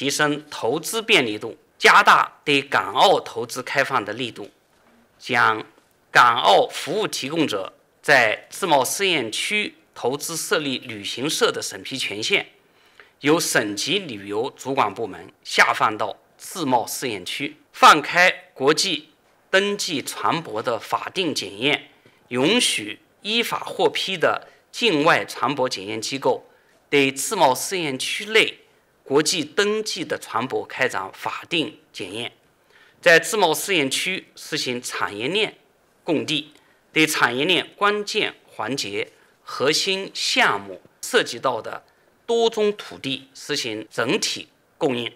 提升投资便利度，加大对港澳投资开放的力度，将港澳服务提供者在自贸试验区投资设立旅行社的审批权限，由省级旅游主管部门下放到自贸试验区，放开国际登记船舶的法定检验，允许依法获批的境外船舶检验机构对自贸试验区内。国际登记的船舶开展法定检验，在自贸试验区实行产业链供地，对产业链关键环节、核心项目涉及到的多宗土地实行整体供应。